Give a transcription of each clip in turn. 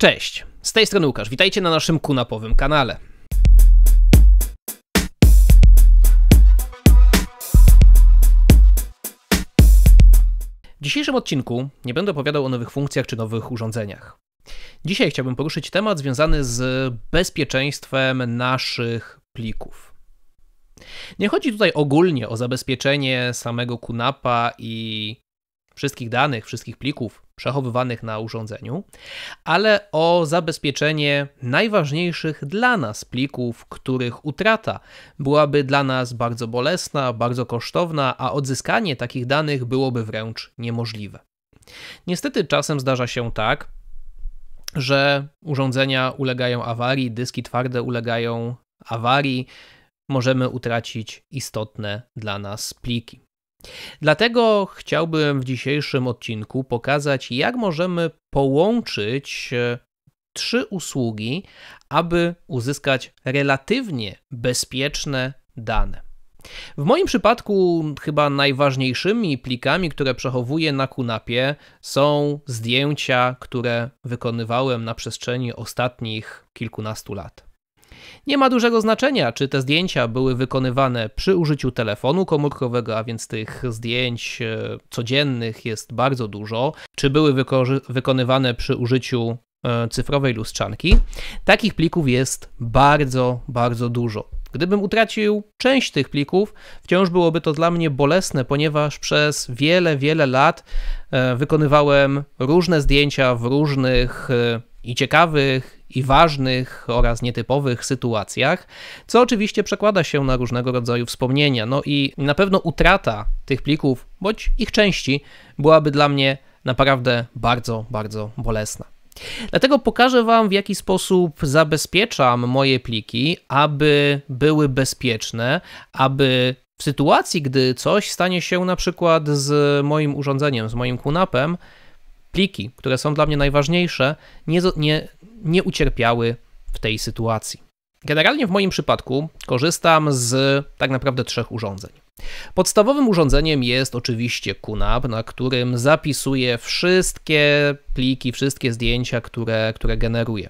Cześć, z tej strony Łukasz, witajcie na naszym kunapowym kanale. W dzisiejszym odcinku nie będę opowiadał o nowych funkcjach czy nowych urządzeniach. Dzisiaj chciałbym poruszyć temat związany z bezpieczeństwem naszych plików. Nie chodzi tutaj ogólnie o zabezpieczenie samego kunapa i wszystkich danych, wszystkich plików przechowywanych na urządzeniu, ale o zabezpieczenie najważniejszych dla nas plików, których utrata byłaby dla nas bardzo bolesna, bardzo kosztowna, a odzyskanie takich danych byłoby wręcz niemożliwe. Niestety czasem zdarza się tak, że urządzenia ulegają awarii, dyski twarde ulegają awarii, możemy utracić istotne dla nas pliki. Dlatego chciałbym w dzisiejszym odcinku pokazać, jak możemy połączyć e, trzy usługi, aby uzyskać relatywnie bezpieczne dane. W moim przypadku chyba najważniejszymi plikami, które przechowuję na Kunapie, są zdjęcia, które wykonywałem na przestrzeni ostatnich kilkunastu lat. Nie ma dużego znaczenia, czy te zdjęcia były wykonywane przy użyciu telefonu komórkowego, a więc tych zdjęć e, codziennych jest bardzo dużo, czy były wykonywane przy użyciu e, cyfrowej lustrzanki. Takich plików jest bardzo, bardzo dużo. Gdybym utracił część tych plików, wciąż byłoby to dla mnie bolesne, ponieważ przez wiele, wiele lat e, wykonywałem różne zdjęcia w różnych i ciekawych, i ważnych oraz nietypowych sytuacjach, co oczywiście przekłada się na różnego rodzaju wspomnienia. No i na pewno utrata tych plików, bądź ich części, byłaby dla mnie naprawdę bardzo, bardzo bolesna. Dlatego pokażę Wam, w jaki sposób zabezpieczam moje pliki, aby były bezpieczne, aby w sytuacji, gdy coś stanie się na przykład z moim urządzeniem, z moim QNAPem, pliki, które są dla mnie najważniejsze, nie, nie, nie ucierpiały w tej sytuacji. Generalnie w moim przypadku korzystam z tak naprawdę trzech urządzeń. Podstawowym urządzeniem jest oczywiście QNAP, na którym zapisuję wszystkie pliki, wszystkie zdjęcia, które, które generuję.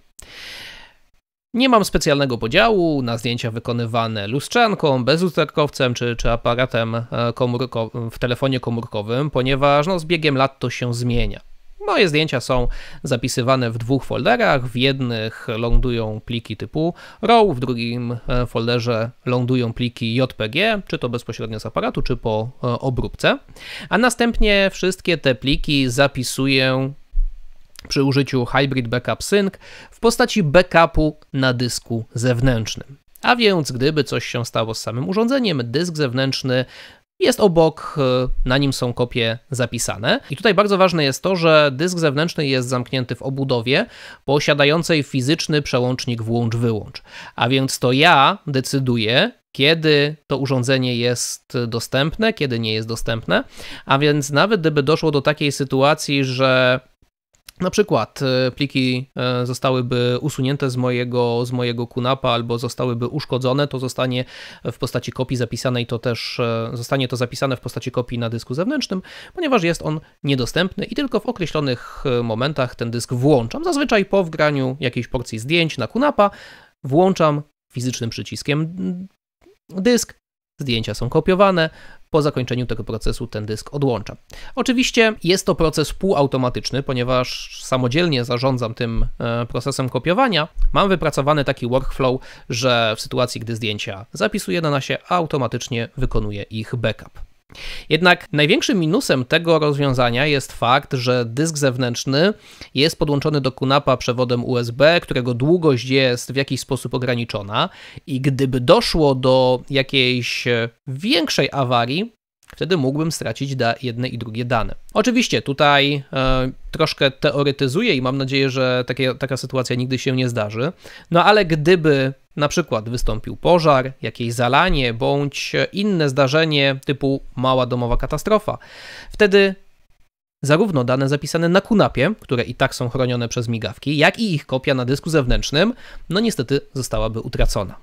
Nie mam specjalnego podziału na zdjęcia wykonywane lustrzanką, bezusterkowcem czy, czy aparatem e, komórko, w telefonie komórkowym, ponieważ no, z biegiem lat to się zmienia. Moje zdjęcia są zapisywane w dwóch folderach. W jednych lądują pliki typu RAW, w drugim e, folderze lądują pliki JPG, czy to bezpośrednio z aparatu, czy po e, obróbce. A następnie wszystkie te pliki zapisuję przy użyciu Hybrid Backup Sync w postaci backupu na dysku zewnętrznym. A więc, gdyby coś się stało z samym urządzeniem, dysk zewnętrzny jest obok, e, na nim są kopie zapisane. I tutaj bardzo ważne jest to, że dysk zewnętrzny jest zamknięty w obudowie posiadającej fizyczny przełącznik włącz-wyłącz. A więc to ja decyduję, kiedy to urządzenie jest dostępne, kiedy nie jest dostępne. A więc nawet gdyby doszło do takiej sytuacji, że na przykład e, pliki e, zostałyby usunięte z mojego, z mojego kunapa albo zostałyby uszkodzone, to zostanie w postaci kopii zapisanej, to też e, zostanie to zapisane w postaci kopii na dysku zewnętrznym, ponieważ jest on niedostępny i tylko w określonych momentach ten dysk włączam. Zazwyczaj po wgraniu jakiejś porcji zdjęć na kunapa włączam fizycznym przyciskiem dysk Zdjęcia są kopiowane, po zakończeniu tego procesu ten dysk odłączam. Oczywiście jest to proces półautomatyczny, ponieważ samodzielnie zarządzam tym e, procesem kopiowania. Mam wypracowany taki workflow, że w sytuacji, gdy zdjęcia zapisuję na nasie, automatycznie wykonuję ich backup. Jednak największym minusem tego rozwiązania jest fakt, że dysk zewnętrzny jest podłączony do kunapa przewodem USB, którego długość jest w jakiś sposób ograniczona i gdyby doszło do jakiejś większej awarii, wtedy mógłbym stracić da jedne i drugie dane. Oczywiście tutaj e, troszkę teoretyzuję i mam nadzieję, że takie, taka sytuacja nigdy się nie zdarzy, no ale gdyby na przykład wystąpił pożar, jakieś zalanie bądź inne zdarzenie typu mała domowa katastrofa, wtedy Zarówno dane zapisane na kunapie, które i tak są chronione przez migawki, jak i ich kopia na dysku zewnętrznym, no niestety zostałaby utracona.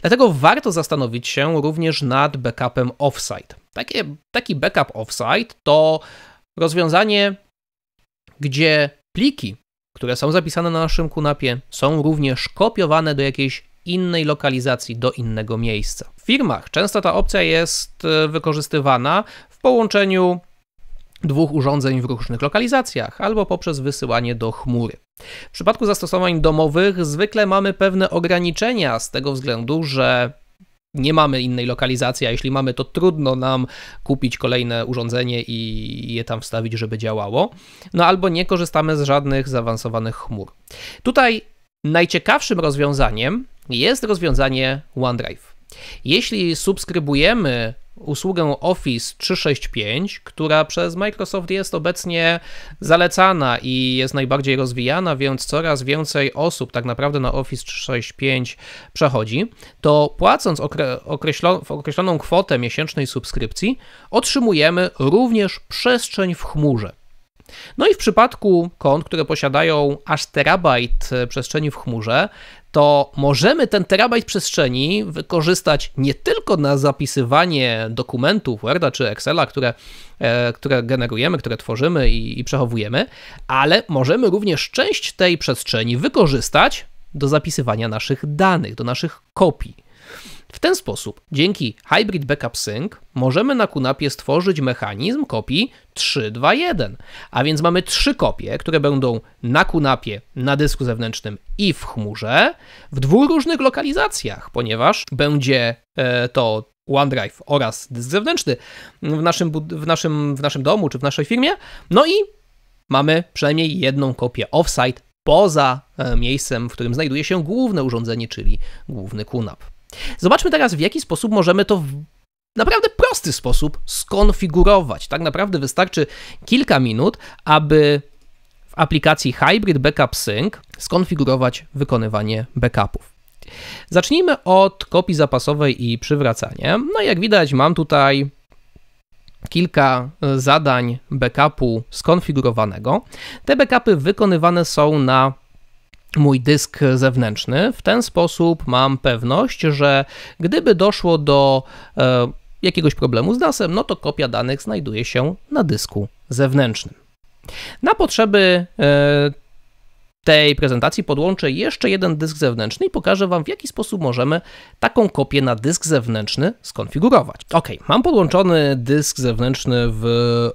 Dlatego warto zastanowić się również nad backupem offsite. Takie, taki backup offsite to rozwiązanie, gdzie pliki, które są zapisane na naszym kunapie, są również kopiowane do jakiejś innej lokalizacji, do innego miejsca. W firmach często ta opcja jest e, wykorzystywana w połączeniu dwóch urządzeń w różnych lokalizacjach albo poprzez wysyłanie do chmury. W przypadku zastosowań domowych zwykle mamy pewne ograniczenia z tego względu, że nie mamy innej lokalizacji, a jeśli mamy, to trudno nam kupić kolejne urządzenie i je tam wstawić, żeby działało. No albo nie korzystamy z żadnych zaawansowanych chmur. Tutaj najciekawszym rozwiązaniem jest rozwiązanie OneDrive. Jeśli subskrybujemy usługę Office 365, która przez Microsoft jest obecnie zalecana i jest najbardziej rozwijana, więc coraz więcej osób tak naprawdę na Office 365 przechodzi, to płacąc okre określo określoną kwotę miesięcznej subskrypcji, otrzymujemy również przestrzeń w chmurze. No i w przypadku kont, które posiadają aż terabajt przestrzeni w chmurze, to możemy ten terabajt przestrzeni wykorzystać nie tylko na zapisywanie dokumentów Worda czy Excela, które, e, które generujemy, które tworzymy i, i przechowujemy, ale możemy również część tej przestrzeni wykorzystać do zapisywania naszych danych, do naszych kopii. W ten sposób, dzięki Hybrid Backup Sync, możemy na Kunapie stworzyć mechanizm kopii 3.2.1, a więc mamy trzy kopie, które będą na Kunapie, na dysku zewnętrznym i w chmurze, w dwóch różnych lokalizacjach, ponieważ będzie e, to OneDrive oraz dysk zewnętrzny w naszym, w, naszym, w naszym domu czy w naszej firmie. No i mamy przynajmniej jedną kopię offsite poza e, miejscem, w którym znajduje się główne urządzenie, czyli główny kunap. Zobaczmy teraz, w jaki sposób możemy to w naprawdę prosty sposób skonfigurować. Tak naprawdę wystarczy kilka minut, aby w aplikacji Hybrid Backup Sync skonfigurować wykonywanie backupów. Zacznijmy od kopii zapasowej i przywracania. No jak widać mam tutaj kilka e, zadań backupu skonfigurowanego. Te backupy wykonywane są na mój dysk zewnętrzny. W ten sposób mam pewność, że gdyby doszło do e, jakiegoś problemu z NASem, no to kopia danych znajduje się na dysku zewnętrznym. Na potrzeby e, tej prezentacji podłączę jeszcze jeden dysk zewnętrzny i pokażę Wam, w jaki sposób możemy taką kopię na dysk zewnętrzny skonfigurować. Ok, mam podłączony dysk zewnętrzny w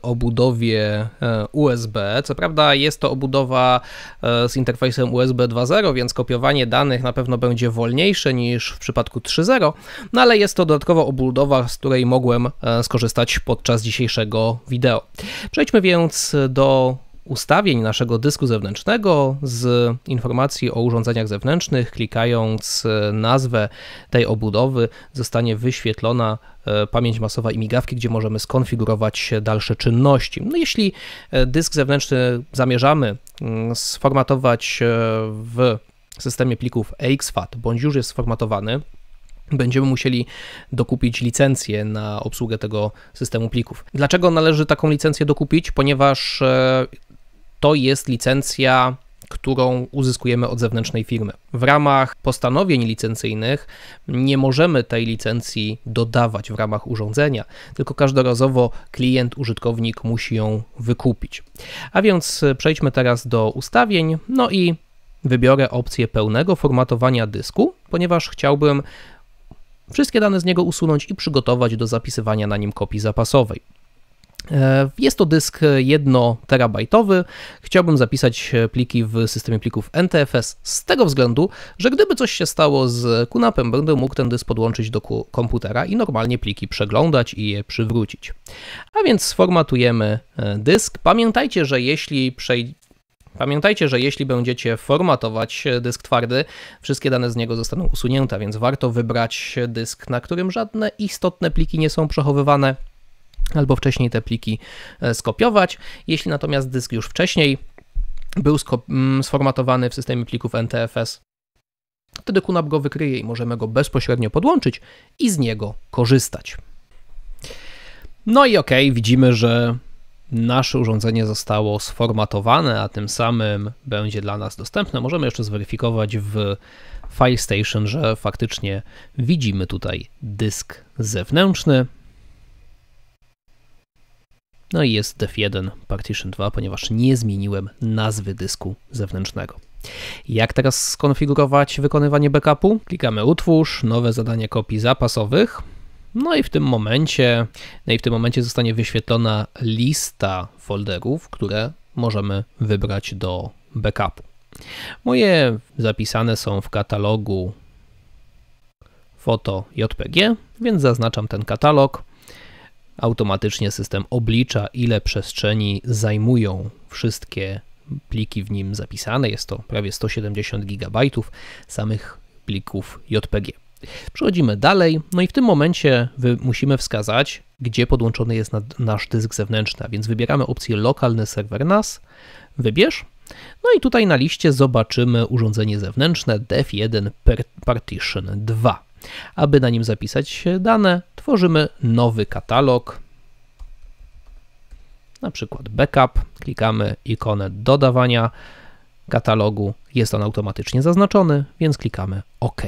obudowie e, USB. Co prawda jest to obudowa e, z interfejsem USB 2.0, więc kopiowanie danych na pewno będzie wolniejsze niż w przypadku 3.0, no ale jest to dodatkowa obudowa, z której mogłem e, skorzystać podczas dzisiejszego wideo. Przejdźmy więc do ustawień naszego dysku zewnętrznego z informacji o urządzeniach zewnętrznych. Klikając nazwę tej obudowy, zostanie wyświetlona e, pamięć masowa i migawki, gdzie możemy skonfigurować dalsze czynności. No, jeśli e, dysk zewnętrzny zamierzamy mm, sformatować e, w systemie plików EXFAT bądź już jest sformatowany, będziemy musieli dokupić licencję na obsługę tego systemu plików. Dlaczego należy taką licencję dokupić? Ponieważ to jest licencja którą uzyskujemy od zewnętrznej firmy. W ramach postanowień licencyjnych nie możemy tej licencji dodawać w ramach urządzenia, tylko każdorazowo klient, użytkownik musi ją wykupić. A więc e, przejdźmy teraz do ustawień, no i wybiorę opcję pełnego formatowania dysku, ponieważ chciałbym wszystkie dane z niego usunąć i przygotować do zapisywania na nim kopii zapasowej. E, jest to dysk 1 terabajtowy. Chciałbym zapisać e, pliki w systemie plików NTFS z tego względu, że gdyby coś się stało z QNAPem, będę mógł ten dysk podłączyć do komputera i normalnie pliki przeglądać i je przywrócić. A więc sformatujemy e, dysk. Pamiętajcie, że jeśli przej... Pamiętajcie, że jeśli będziecie formatować dysk twardy, wszystkie dane z niego zostaną usunięte, więc warto wybrać dysk, na którym żadne istotne pliki nie są przechowywane albo wcześniej te pliki e, skopiować. Jeśli natomiast dysk już wcześniej był mm, sformatowany w systemie plików NTFS, wtedy QNAP go wykryje i możemy go bezpośrednio podłączyć i z niego korzystać. No i ok, widzimy, że nasze urządzenie zostało sformatowane, a tym samym będzie dla nas dostępne. Możemy jeszcze zweryfikować w FileStation, że faktycznie widzimy tutaj dysk zewnętrzny. No i jest DEF1 Partition 2, ponieważ nie zmieniłem nazwy dysku zewnętrznego. Jak teraz skonfigurować wykonywanie backupu? Klikamy utwórz, nowe zadanie kopii zapasowych. No i w tym momencie, no i w tym momencie zostanie wyświetlona lista folderów, które możemy wybrać do backupu. Moje zapisane są w katalogu foto JPG, więc zaznaczam ten katalog automatycznie system oblicza, ile przestrzeni zajmują wszystkie pliki w nim zapisane. Jest to prawie 170 GB samych plików JPG. Przechodzimy dalej, no i w tym momencie musimy wskazać, gdzie podłączony jest nasz dysk zewnętrzny, a więc wybieramy opcję lokalny serwer NAS, wybierz, no i tutaj na liście zobaczymy urządzenie zewnętrzne def1 partition 2. Aby na nim zapisać dane, tworzymy nowy katalog, na przykład backup, klikamy ikonę dodawania katalogu, jest on automatycznie zaznaczony, więc klikamy OK.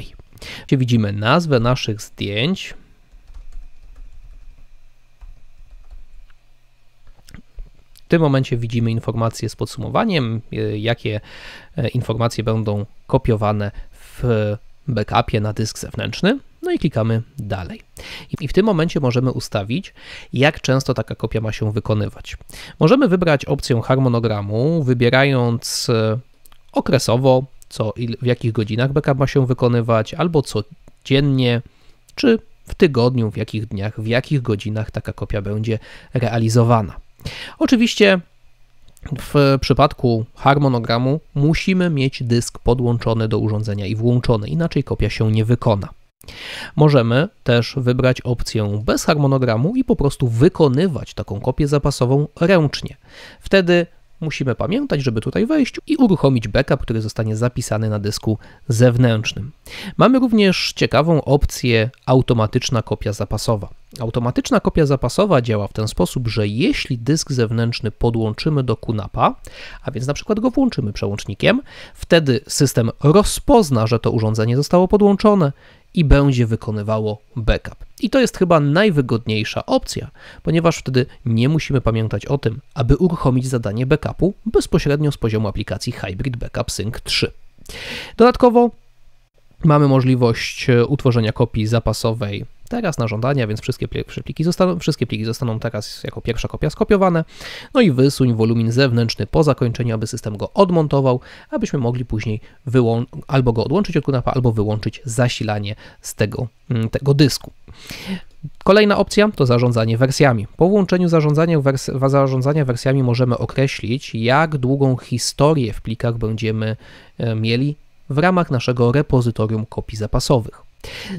Widzimy nazwę naszych zdjęć, W tym momencie widzimy informacje z podsumowaniem, e, jakie e, informacje będą kopiowane w backupie na dysk zewnętrzny. No i klikamy dalej. I w tym momencie możemy ustawić, jak często taka kopia ma się wykonywać. Możemy wybrać opcję harmonogramu, wybierając e, okresowo, co, w jakich godzinach backup ma się wykonywać, albo codziennie, czy w tygodniu, w jakich dniach, w jakich godzinach taka kopia będzie realizowana. Oczywiście w przypadku harmonogramu musimy mieć dysk podłączony do urządzenia i włączony, inaczej kopia się nie wykona. Możemy też wybrać opcję bez harmonogramu i po prostu wykonywać taką kopię zapasową ręcznie. Wtedy musimy pamiętać, żeby tutaj wejść i uruchomić backup, który zostanie zapisany na dysku zewnętrznym. Mamy również ciekawą opcję automatyczna kopia zapasowa. Automatyczna kopia zapasowa działa w ten sposób, że jeśli dysk zewnętrzny podłączymy do QNAPa, a więc na przykład go włączymy przełącznikiem, wtedy system rozpozna, że to urządzenie zostało podłączone i będzie wykonywało backup. I to jest chyba najwygodniejsza opcja, ponieważ wtedy nie musimy pamiętać o tym, aby uruchomić zadanie backupu bezpośrednio z poziomu aplikacji Hybrid Backup Sync 3. Dodatkowo mamy możliwość e, utworzenia kopii zapasowej teraz na żądanie, więc wszystkie pliki, zostaną, wszystkie pliki zostaną teraz jako pierwsza kopia skopiowane. No i wysuń wolumin zewnętrzny po zakończeniu, aby system go odmontował, abyśmy mogli później albo go odłączyć od kunapa, albo wyłączyć zasilanie z tego, mm, tego dysku. Kolejna opcja to zarządzanie wersjami. Po włączeniu zarządzania, wers zarządzania wersjami możemy określić, jak długą historię w plikach będziemy e, mieli w ramach naszego repozytorium kopii zapasowych.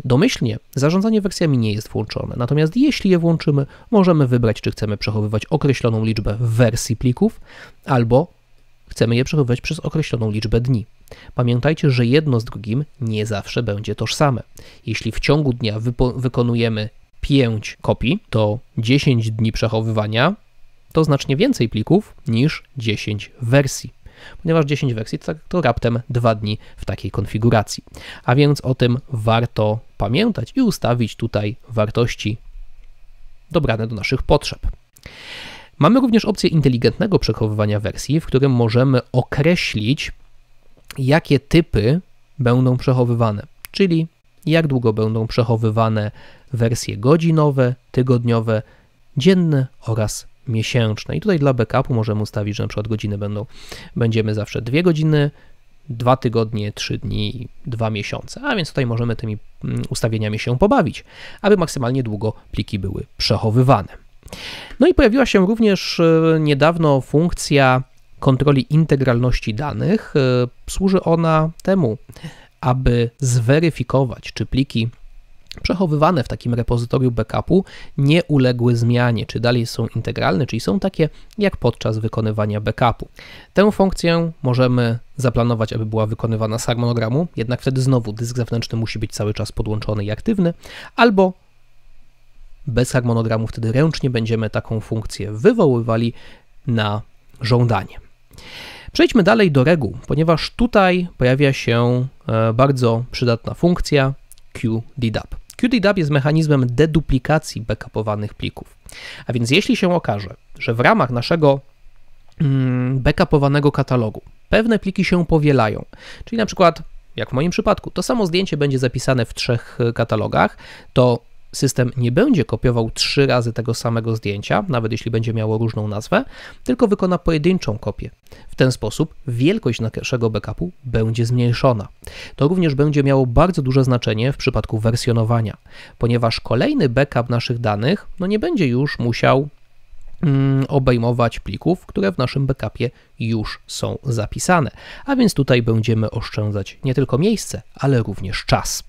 Domyślnie zarządzanie wersjami nie jest włączone, natomiast jeśli je włączymy, możemy wybrać, czy chcemy przechowywać określoną liczbę wersji plików, albo chcemy je przechowywać przez określoną liczbę dni. Pamiętajcie, że jedno z drugim nie zawsze będzie tożsame. Jeśli w ciągu dnia wykonujemy 5 kopii, to 10 dni przechowywania to znacznie więcej plików niż 10 wersji ponieważ 10 wersji to, tak to raptem 2 dni w takiej konfiguracji. A więc o tym warto pamiętać i ustawić tutaj wartości dobrane do naszych potrzeb. Mamy również opcję inteligentnego przechowywania wersji, w którym możemy określić, jakie typy będą przechowywane, czyli jak długo będą przechowywane wersje godzinowe, tygodniowe, dzienne oraz miesięczne. I tutaj dla backupu możemy ustawić, że na przykład godziny będą, będziemy zawsze dwie godziny, dwa tygodnie, trzy dni dwa miesiące. A więc tutaj możemy tymi mm, ustawieniami się pobawić, aby maksymalnie długo pliki były przechowywane. No i pojawiła się również e, niedawno funkcja kontroli integralności danych. E, służy ona temu, aby zweryfikować, czy pliki przechowywane w takim repozytorium backupu nie uległy zmianie, czy dalej są integralne, czyli są takie jak podczas wykonywania backupu. Tę funkcję możemy zaplanować, aby była wykonywana z harmonogramu, jednak wtedy znowu dysk zewnętrzny musi być cały czas podłączony i aktywny, albo bez harmonogramu wtedy ręcznie będziemy taką funkcję wywoływali na żądanie. Przejdźmy dalej do reguł, ponieważ tutaj pojawia się e, bardzo przydatna funkcja QDDAP. QDDAP jest mechanizmem deduplikacji backupowanych plików. A więc jeśli się okaże, że w ramach naszego mm, backupowanego katalogu pewne pliki się powielają, czyli na przykład jak w moim przypadku, to samo zdjęcie będzie zapisane w trzech y, katalogach, to system nie będzie kopiował trzy razy tego samego zdjęcia, nawet jeśli będzie miało różną nazwę, tylko wykona pojedynczą kopię. W ten sposób wielkość naszego backupu będzie zmniejszona. To również będzie miało bardzo duże znaczenie w przypadku wersjonowania, ponieważ kolejny backup naszych danych no nie będzie już musiał mm, obejmować plików, które w naszym backupie już są zapisane. A więc tutaj będziemy oszczędzać nie tylko miejsce, ale również czas.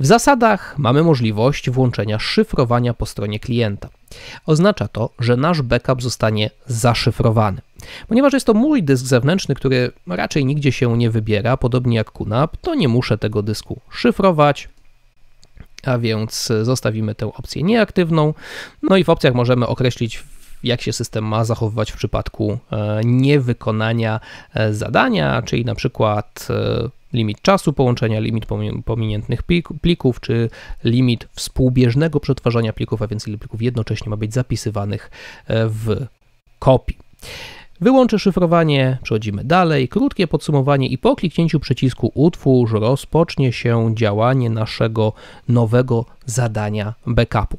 W zasadach mamy możliwość włączenia szyfrowania po stronie klienta. Oznacza to, że nasz backup zostanie zaszyfrowany. Ponieważ jest to mój dysk zewnętrzny, który raczej nigdzie się nie wybiera, podobnie jak QNAP, to nie muszę tego dysku szyfrować, a więc zostawimy tę opcję nieaktywną. No i w opcjach możemy określić, jak się system ma zachowywać w przypadku e, niewykonania e, zadania, czyli na przykład e, limit czasu połączenia, limit pominiętych plików, czy limit współbieżnego przetwarzania plików, a więc ile plików jednocześnie ma być zapisywanych e, w kopii. Wyłączę szyfrowanie, przechodzimy dalej, krótkie podsumowanie i po kliknięciu przycisku utwórz rozpocznie się działanie naszego nowego zadania backupu.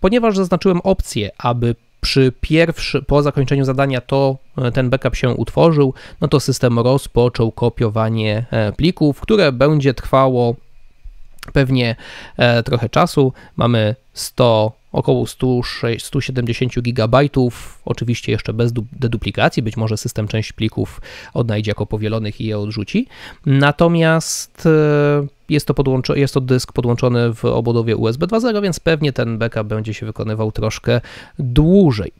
Ponieważ zaznaczyłem opcję, aby przy pierwszy, po zakończeniu zadania to e, ten backup się utworzył, no to system rozpoczął kopiowanie e, plików, które będzie trwało pewnie e, trochę czasu. Mamy 100, około 100, 170 GB, oczywiście jeszcze bez deduplikacji, być może system część plików odnajdzie jako powielonych i je odrzuci. Natomiast e, jest to, jest to dysk podłączony w obudowie USB 2.0, więc pewnie ten backup będzie się wykonywał troszkę dłużej.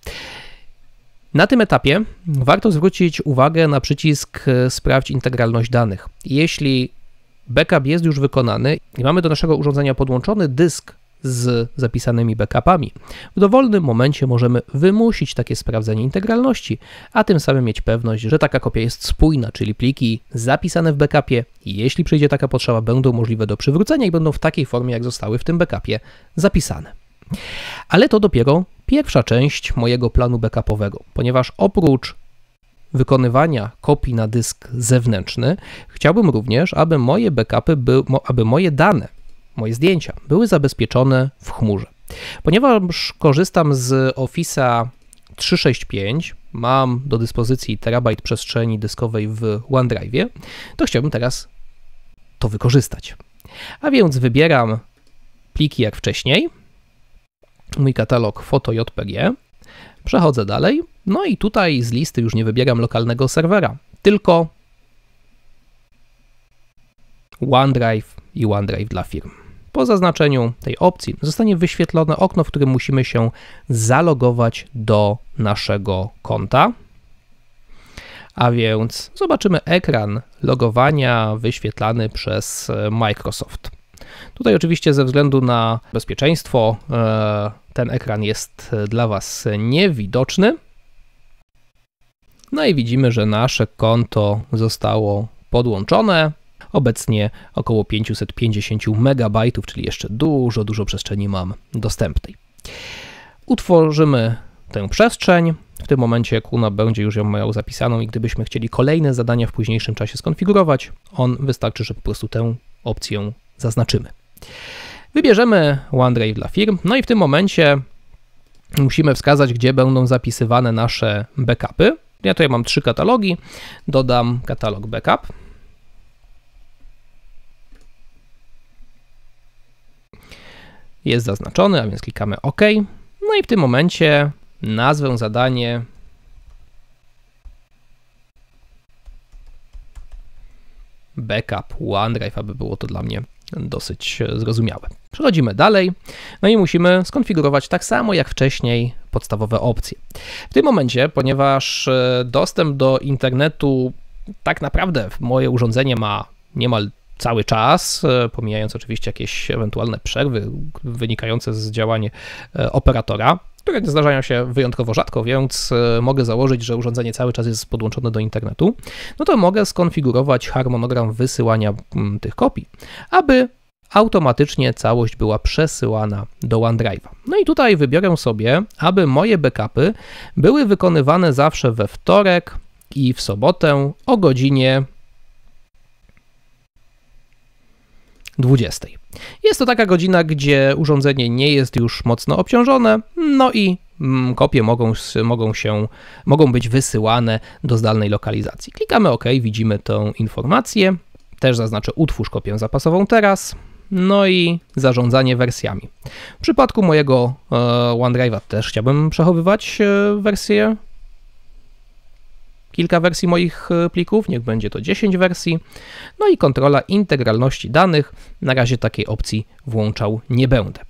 Na tym etapie warto zwrócić uwagę na przycisk e, Sprawdź integralność danych. Jeśli backup jest już wykonany i mamy do naszego urządzenia podłączony dysk z zapisanymi backupami. W dowolnym momencie możemy wymusić takie sprawdzenie integralności, a tym samym mieć pewność, że taka kopia jest spójna, czyli pliki zapisane w backupie, jeśli przyjdzie taka potrzeba, będą możliwe do przywrócenia i będą w takiej formie, jak zostały w tym backupie zapisane. Ale to dopiero pierwsza część mojego planu backupowego, ponieważ oprócz wykonywania kopii na dysk zewnętrzny, chciałbym również, aby moje backupy, by, aby moje dane, moje zdjęcia były zabezpieczone w chmurze. Ponieważ korzystam z Office'a 365, mam do dyspozycji terabajt przestrzeni dyskowej w OneDrive, to chciałbym teraz to wykorzystać. A więc wybieram pliki jak wcześniej, mój katalog foto.jpg, Przechodzę dalej, no i tutaj z listy już nie wybieram lokalnego serwera, tylko OneDrive i OneDrive dla firm. Po zaznaczeniu tej opcji zostanie wyświetlone okno, w którym musimy się zalogować do naszego konta. A więc zobaczymy ekran logowania wyświetlany przez Microsoft. Tutaj oczywiście ze względu na bezpieczeństwo e, ten ekran jest dla Was niewidoczny. No i widzimy, że nasze konto zostało podłączone. Obecnie około 550 MB, czyli jeszcze dużo, dużo przestrzeni mam dostępnej. Utworzymy tę przestrzeń. W tym momencie Kuna będzie już ją miał zapisaną i gdybyśmy chcieli kolejne zadania w późniejszym czasie skonfigurować, on wystarczy, że po prostu tę opcję zaznaczymy. Wybierzemy OneDrive dla firm, no i w tym momencie musimy wskazać, gdzie będą zapisywane nasze backupy. Ja tutaj mam trzy katalogi, dodam katalog backup. Jest zaznaczony, a więc klikamy OK. No i w tym momencie nazwę zadanie backup OneDrive, aby było to dla mnie dosyć e, zrozumiałe. Przechodzimy dalej, no i musimy skonfigurować tak samo jak wcześniej podstawowe opcje. W tym momencie, ponieważ e, dostęp do internetu tak naprawdę moje urządzenie ma niemal cały czas, e, pomijając oczywiście jakieś ewentualne przerwy wynikające z działań operatora, które zdarzają się wyjątkowo rzadko, więc e, mogę założyć, że urządzenie cały czas jest podłączone do internetu, no to mogę skonfigurować harmonogram wysyłania mm, tych kopii, aby automatycznie całość była przesyłana do OneDrive'a. No i tutaj wybiorę sobie, aby moje backupy były wykonywane zawsze we wtorek i w sobotę o godzinie 20. Jest to taka godzina, gdzie urządzenie nie jest już mocno obciążone, no i mm, kopie mogą, mogą, się, mogą być wysyłane do zdalnej lokalizacji. Klikamy OK, widzimy tą informację. Też zaznaczę utwórz kopię zapasową teraz. No i zarządzanie wersjami. W przypadku mojego e, OneDrive'a też chciałbym przechowywać e, wersję kilka wersji moich e, plików, niech będzie to 10 wersji. No i kontrola integralności danych. Na razie takiej opcji włączał nie będę.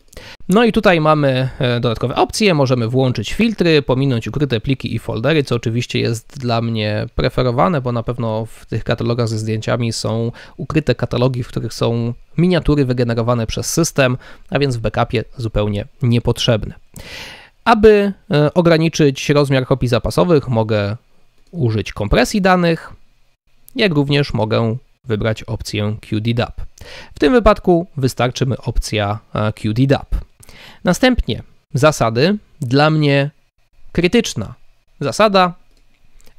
No i tutaj mamy e, dodatkowe opcje, możemy włączyć filtry, pominąć ukryte pliki i foldery, co oczywiście jest dla mnie preferowane, bo na pewno w tych katalogach ze zdjęciami są ukryte katalogi, w których są miniatury wygenerowane przez system, a więc w backupie zupełnie niepotrzebne. Aby e, ograniczyć rozmiar kopii zapasowych, mogę użyć kompresji danych, jak również mogę wybrać opcję QDDAP. W tym wypadku wystarczy mi opcja e, QDDAP. Następnie zasady, dla mnie krytyczna zasada,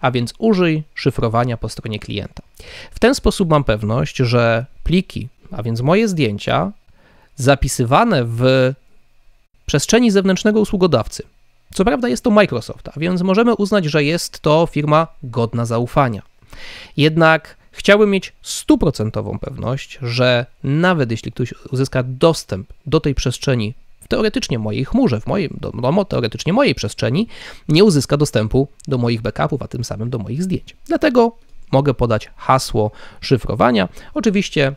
a więc użyj szyfrowania po stronie klienta. W ten sposób mam pewność, że pliki, a więc moje zdjęcia, zapisywane w przestrzeni zewnętrznego usługodawcy, co prawda jest to Microsoft, a więc możemy uznać, że jest to firma godna zaufania. Jednak chciałbym mieć stuprocentową pewność, że nawet jeśli ktoś uzyska dostęp do tej przestrzeni w teoretycznie mojej chmurze, w moim domu, teoretycznie mojej przestrzeni, nie uzyska dostępu do moich backupów, a tym samym do moich zdjęć. Dlatego mogę podać hasło szyfrowania. Oczywiście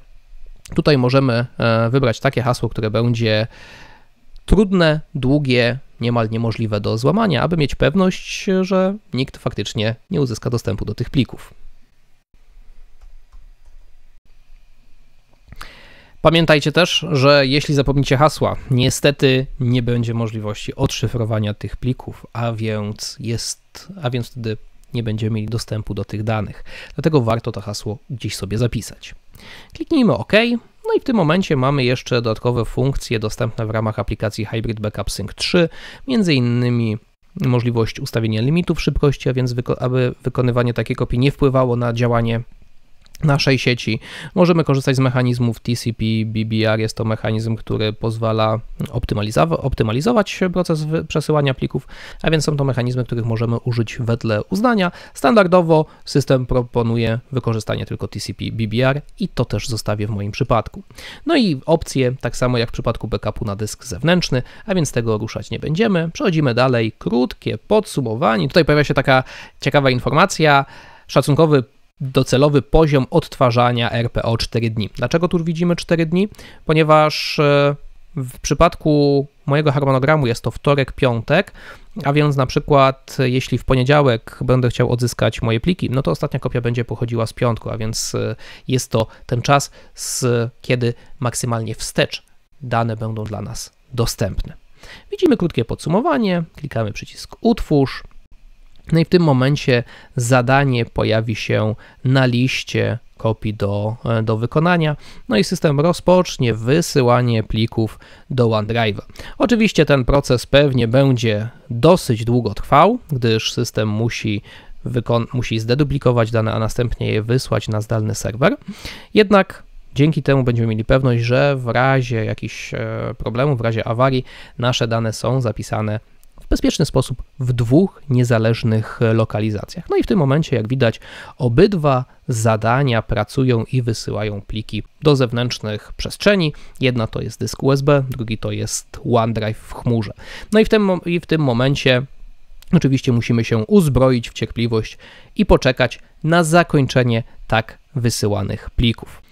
tutaj możemy e, wybrać takie hasło, które będzie trudne, długie, niemal niemożliwe do złamania, aby mieć pewność, że nikt faktycznie nie uzyska dostępu do tych plików. Pamiętajcie też, że jeśli zapomnicie hasła, niestety nie będzie możliwości odszyfrowania tych plików, a więc jest, a więc wtedy nie będziemy mieli dostępu do tych danych. Dlatego warto to hasło gdzieś sobie zapisać. Kliknijmy OK. No i w tym momencie mamy jeszcze dodatkowe funkcje dostępne w ramach aplikacji Hybrid Backup Sync 3, między innymi możliwość ustawienia limitów szybkości, a więc wyko aby wykonywanie takiej kopii nie wpływało na działanie naszej sieci. Możemy korzystać z mechanizmów TCP, BBR, jest to mechanizm, który pozwala optymalizować proces przesyłania plików, a więc są to mechanizmy, których możemy użyć wedle uznania. Standardowo system proponuje wykorzystanie tylko TCP, BBR i to też zostawię w moim przypadku. No i opcje, tak samo jak w przypadku backupu na dysk zewnętrzny, a więc tego ruszać nie będziemy. Przechodzimy dalej, krótkie podsumowanie. Tutaj pojawia się taka ciekawa informacja, Szacunkowy docelowy poziom odtwarzania RPO 4 dni. Dlaczego tu widzimy 4 dni? Ponieważ e, w przypadku mojego harmonogramu jest to wtorek, piątek, a więc na przykład e, jeśli w poniedziałek będę chciał odzyskać moje pliki, no to ostatnia kopia będzie pochodziła z piątku, a więc e, jest to ten czas, z kiedy maksymalnie wstecz dane będą dla nas dostępne. Widzimy krótkie podsumowanie, klikamy przycisk utwórz, no i w tym momencie zadanie pojawi się na liście kopii do, e, do wykonania, no i system rozpocznie wysyłanie plików do OneDrive'a. Oczywiście ten proces pewnie będzie dosyć długo trwał, gdyż system musi musi zdeduplikować dane, a następnie je wysłać na zdalny serwer. Jednak dzięki temu będziemy mieli pewność, że w razie jakichś e, problemów, w razie awarii nasze dane są zapisane w bezpieczny sposób w dwóch niezależnych lokalizacjach. No i w tym momencie, jak widać, obydwa zadania pracują i wysyłają pliki do zewnętrznych przestrzeni. Jedna to jest dysk USB, drugi to jest OneDrive w chmurze. No i w tym, i w tym momencie Oczywiście musimy się uzbroić w cierpliwość i poczekać na zakończenie tak wysyłanych plików.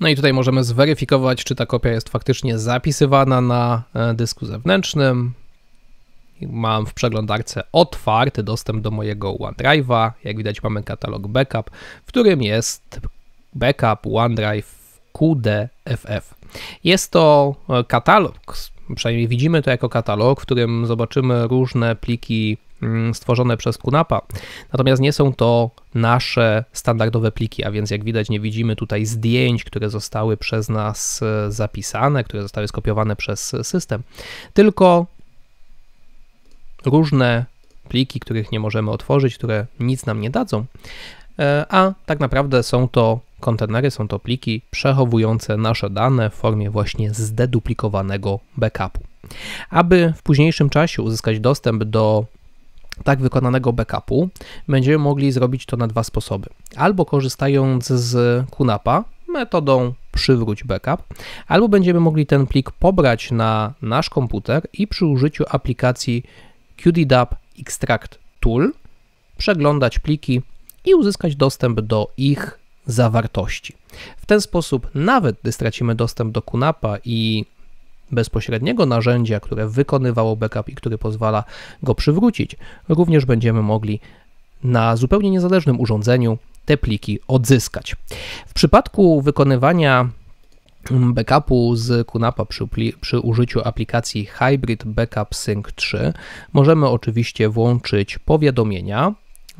No i tutaj możemy zweryfikować, czy ta kopia jest faktycznie zapisywana na e, dysku zewnętrznym. Mam w przeglądarce otwarty dostęp do mojego OneDrive'a. Jak widać mamy katalog backup, w którym jest backup OneDrive QDFF. Jest to e, katalog, przynajmniej widzimy to jako katalog, w którym zobaczymy różne pliki mm, stworzone przez QNAPa, natomiast nie są to nasze standardowe pliki, a więc jak widać nie widzimy tutaj zdjęć, które zostały przez nas e, zapisane, które zostały skopiowane przez system, tylko różne pliki, których nie możemy otworzyć, które nic nam nie dadzą, e, a tak naprawdę są to kontenery, są to pliki przechowujące nasze dane w formie właśnie zdeduplikowanego backupu. Aby w późniejszym czasie uzyskać dostęp do tak wykonanego backupu, będziemy mogli zrobić to na dwa sposoby. Albo korzystając z QNAPa metodą przywróć backup, albo będziemy mogli ten plik pobrać na nasz komputer i przy użyciu aplikacji QDDAP Extract Tool, przeglądać pliki i uzyskać dostęp do ich zawartości. W ten sposób, nawet gdy stracimy dostęp do QNAPa i bezpośredniego narzędzia, które wykonywało backup i który pozwala go przywrócić, również będziemy mogli na zupełnie niezależnym urządzeniu te pliki odzyskać. W przypadku wykonywania Mm, backupu z QNAPa przy, przy, użyciu aplikacji Hybrid Backup Sync 3 możemy oczywiście włączyć powiadomienia.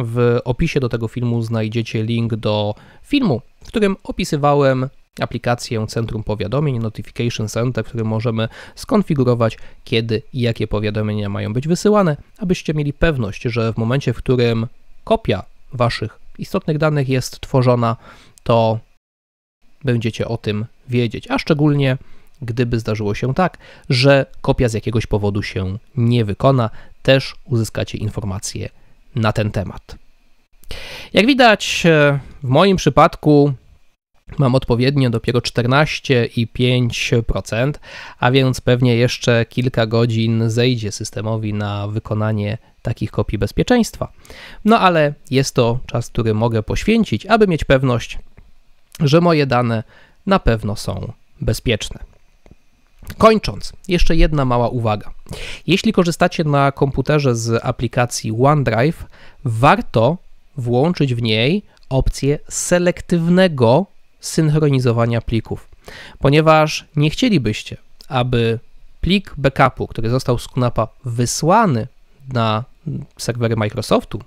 W opisie do tego filmu znajdziecie link do filmu, w którym opisywałem aplikację Centrum Powiadomień Notification Center, w którym możemy skonfigurować, kiedy i jakie powiadomienia mają być wysyłane, abyście mieli pewność, że w momencie, w którym kopia waszych istotnych danych jest tworzona, to będziecie o tym wiedzieć, a szczególnie gdyby zdarzyło się tak, że kopia z jakiegoś powodu się nie wykona, też uzyskacie informacje na ten temat. Jak widać, e, w moim przypadku mam odpowiednio dopiero 14,5%, a więc pewnie jeszcze kilka godzin zejdzie systemowi na wykonanie takich kopii bezpieczeństwa. No ale jest to czas, który mogę poświęcić, aby mieć pewność, że moje dane na pewno są bezpieczne. Kończąc, jeszcze jedna mała uwaga. Jeśli korzystacie na komputerze z aplikacji OneDrive, warto włączyć w niej opcję selektywnego synchronizowania plików, ponieważ nie chcielibyście, aby plik backupu, który został z QNAPa wysłany na serwery Microsoftu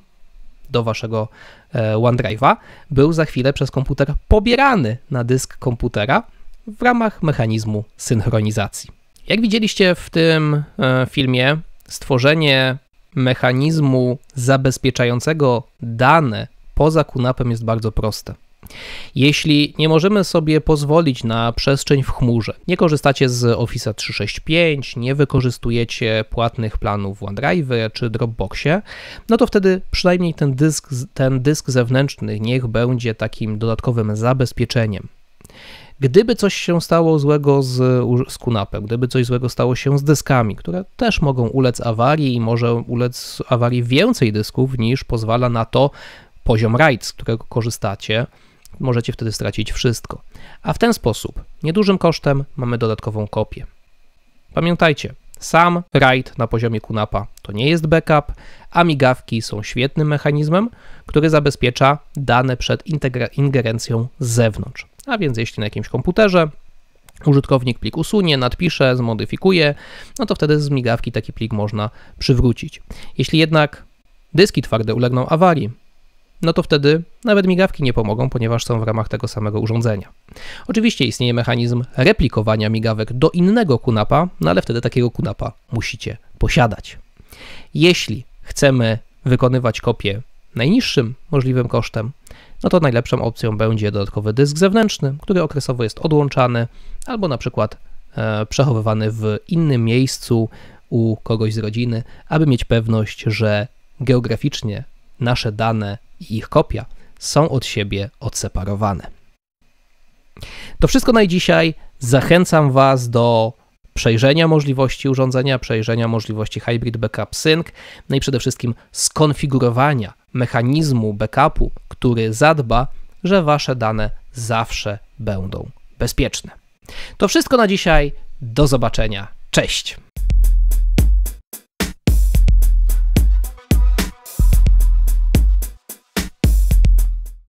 do waszego e, OneDrive'a, był za chwilę przez komputer pobierany na dysk komputera w ramach mechanizmu synchronizacji. Jak widzieliście w tym e, filmie, stworzenie mechanizmu zabezpieczającego dane poza QNAPem jest bardzo proste. Jeśli nie możemy sobie pozwolić na przestrzeń w chmurze, nie korzystacie z Office 365, nie wykorzystujecie płatnych planów w OneDrive czy Dropboxie, no to wtedy przynajmniej ten dysk, ten dysk zewnętrzny niech będzie takim dodatkowym zabezpieczeniem. Gdyby coś się stało złego z, z kunapem, gdyby coś złego stało się z dyskami, które też mogą ulec awarii i może ulec awarii więcej dysków niż pozwala na to poziom rajd, z którego korzystacie, możecie wtedy stracić wszystko. A w ten sposób, niedużym kosztem, mamy dodatkową kopię. Pamiętajcie, sam rajd na poziomie kunapa to nie jest backup, a migawki są świetnym mechanizmem, który zabezpiecza dane przed ingerencją z zewnątrz. A więc jeśli na jakimś komputerze użytkownik plik usunie, nadpisze, zmodyfikuje, no to wtedy z migawki taki plik można przywrócić. Jeśli jednak dyski twarde ulegną awarii, no to wtedy nawet migawki nie pomogą, ponieważ są w ramach tego samego urządzenia. Oczywiście istnieje mechanizm replikowania migawek do innego kunapa, no ale wtedy takiego kunapa musicie posiadać. Jeśli chcemy wykonywać kopię najniższym możliwym kosztem, no to najlepszą opcją będzie dodatkowy dysk zewnętrzny, który okresowo jest odłączany albo na przykład e, przechowywany w innym miejscu u kogoś z rodziny, aby mieć pewność, że geograficznie nasze dane i ich kopia są od siebie odseparowane. To wszystko na dzisiaj. Zachęcam Was do przejrzenia możliwości urządzenia, przejrzenia możliwości Hybrid Backup Sync, no i przede wszystkim skonfigurowania mechanizmu backupu, który zadba, że Wasze dane zawsze będą bezpieczne. To wszystko na dzisiaj. Do zobaczenia. Cześć!